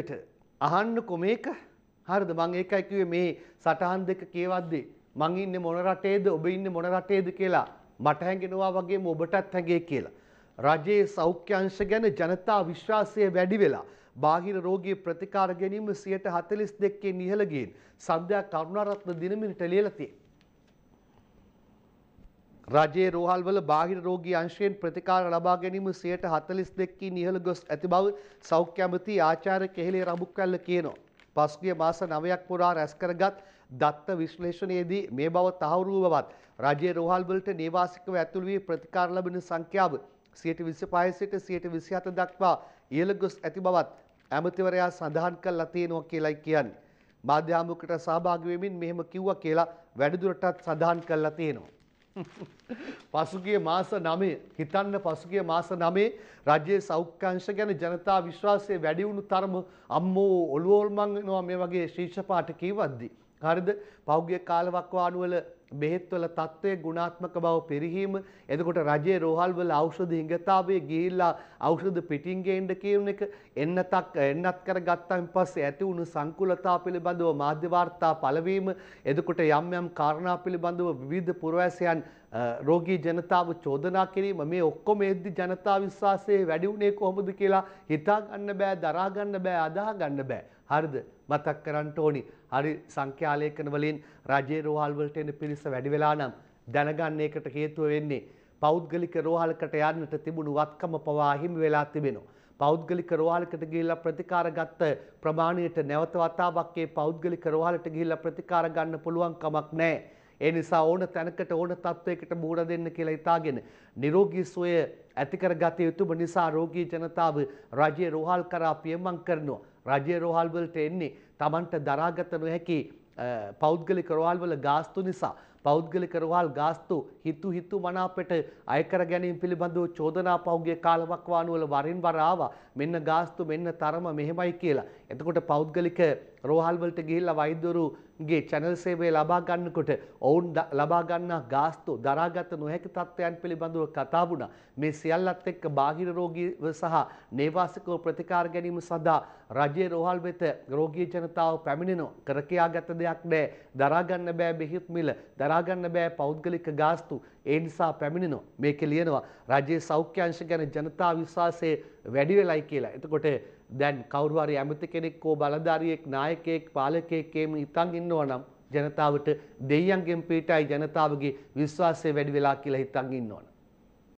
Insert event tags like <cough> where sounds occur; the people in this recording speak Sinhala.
ට අහන්නකො මේක හරිද මං ඒකයි කිව්වේ මේ සටහන් දෙක කියවද්දී මං ඉන්නේ මොන රටේද ඔබ ඉන්නේ මොන රටේද කියලා මට හැඟෙනවා වගේම ඔබටත් හැඟේ කියලා. රජයේ සෞඛ්‍ය අංශ ගැන ජනතා විශ්වාසය වැඩි වෙලා බාහිර රෝගී ප්‍රතිකාර ගැනීම 142කින් ඉහළ ගින් සන්ධ්‍යා කරුණාරත්න දිනමිනට ලියලා තියෙනවා. රජයේ රෝහල්වල බාහිර රෝගී අංශයෙන් ප්‍රතිකාර ලබා ගැනීම 142කින් ඉහළ ගොස් ඇති බව සෞඛ්‍ය ඇමති ආචාර්ය කෙහෙලේ රඹුක්කල්ල කියනවා. පසුගිය මාස 9ක් පුරා රැස් කරගත් දත්ත විශ්ලේෂණයේදී මේ බව තහවුරු බවත් රජයේ රෝහල්වලට නේවාසිකව ඇතුළු වී ප්‍රතිකාර ලබන සංඛ්‍යාව 125 සිට 127 දක්වා ඉහළ ගොස් ඇති බවත් ඇමතිවරයා සඳහන් කළා තියෙනවා කියලයි කියන්නේ. මාධ්‍යාමයකට සහභාගී වෙමින් මෙහෙම කිව්වා කියලා වැඩිදුරටත් සඳහන් කළා තියෙනවා. <laughs> පසුගිය මාස 9 හිතන්න පසුගිය මාස 9 රජයේ සෞඛ්‍යාංශ ගැන ජනතා විශ්වාසය වැඩි වුණු තරම අම්මෝ ඔළුව ඕල්මන් වෙනවා මේ වගේ ශීර්ෂ පාඨ කියවද්දි. හරිද? පහුගිය කාලවකවානුවල බෙහෙත්වල තත්ත්වය ගුණාත්මක බව පිරිහීම එතකොට රජයේ රෝහල්වල ඖෂධ හිඟතාවය ගිහිල්ලා ඖෂධ පිටින් ගේන්න කියන එක එන්නතක් එන්නත් කරගත්තන් පස්සේ ඇති වුණු සංකුලතා පිළිබඳව මාධ්‍ය වාර්තා පළවීම එතකොට යම් යම් කාරණා පිළිබඳව විවිධ පුරවැසියන් රෝගී ජනතාව චෝදනා කිරීම මේ ඔක්කොම එද්දි ජනතා විශ්වාසයේ වැඩි වුණේ කොහොමද කියලා හිතා ගන්න බෑ දරා ගන්න බෑ අදාහ ගන්න බෑ හරිද මතක් කරන්න ඕනි. හරි සංඛ්‍යාලේඛන වලින් රජයේ රෝහල් වලට එන පිරිස වැඩි වෙලා නම් දැනගන්න එකට හේතුව වෙන්නේ පෞද්ගලික රෝහලකට යන්නට තිබුණු වත්කම පවා හිමි වෙලා තිබෙනවා. පෞද්ගලික රෝහලකට ගිහිල්ලා ප්‍රතිකාර ගත්ත ප්‍රමාණයට නැවත වතාවක් ඒ පෞද්ගලික රෝහලට ගිහිල්ලා ප්‍රතිකාර ගන්න පුළුවන් කමක් නැහැ. ඒ නිසා ඕන තැනකට ඕන තත්වයකට මුහුණ දෙන්න කියලා හිතාගෙන නිරෝගී සුවය ඇති කරගත යුතුම නිසා රෝගී ජනතාව රජයේ රෝහල් කරා පියමන් කරනවා. රජයේ රෝහල් වලට එන්නේ Tamanට දරාගත නොහැකි පෞද්ගලික රෝහල් වල ගාස්තු නිසා පෞද්ගලික රෝහල් ගාස්තු හිතු හිතු මනාපට අය කර ගැනීම පිළිබඳව චෝදනා පහුගිය කාලවකවානුවල වරින් වර ආවා මෙන්න ගාස්තු මෙන්න තරම මෙහෙමයි කියලා. එතකොට පෞද්ගලික රෝහල්වලට ගිහිල්ලා වෛද්‍යවරුගේ channel සේවය ලබා ගන්නකොට ඔවුන් ලබා ගන්නා ගාස්තු දරාගත නොහැකි තත්ත්වයන් පිළිබඳව කතා වුණා. මේ සියල්ලත් එක්ක බාහිර රෝගීව සහ නේවාසිකව ප්‍රතිකාර ගැනීම සඳහා රජයේ රෝහල් වෙත රෝගී ජනතාව පැමිණෙනවා. කර කියාගත දෙයක් නෑ. දරා ගන්න බෑ බෙහෙත් මිල, දරා ගන්න බෑ පෞද්ගලික ගාස්තු. ඒ නිසා පැමිණෙනවා. මේකේ ලියනවා රජයේ සෞඛ්‍ය අංශ ගැන ජනතා විශ්වාසය වැඩි වෙලයි කියලා. එතකොට දැන් කවුරුහරි ඇමති කෙනෙක් හෝ බලධාරියෙක් නායකයෙක් පාලකයෙක් එහෙම ඉතන් ඉන්නවනම් ජනතාවට දෙයියන්ගෙන් පිටයි ජනතාවගේ විශ්වාසය වැඩි වෙලා කියලා හිතන් ඉන්නවනම්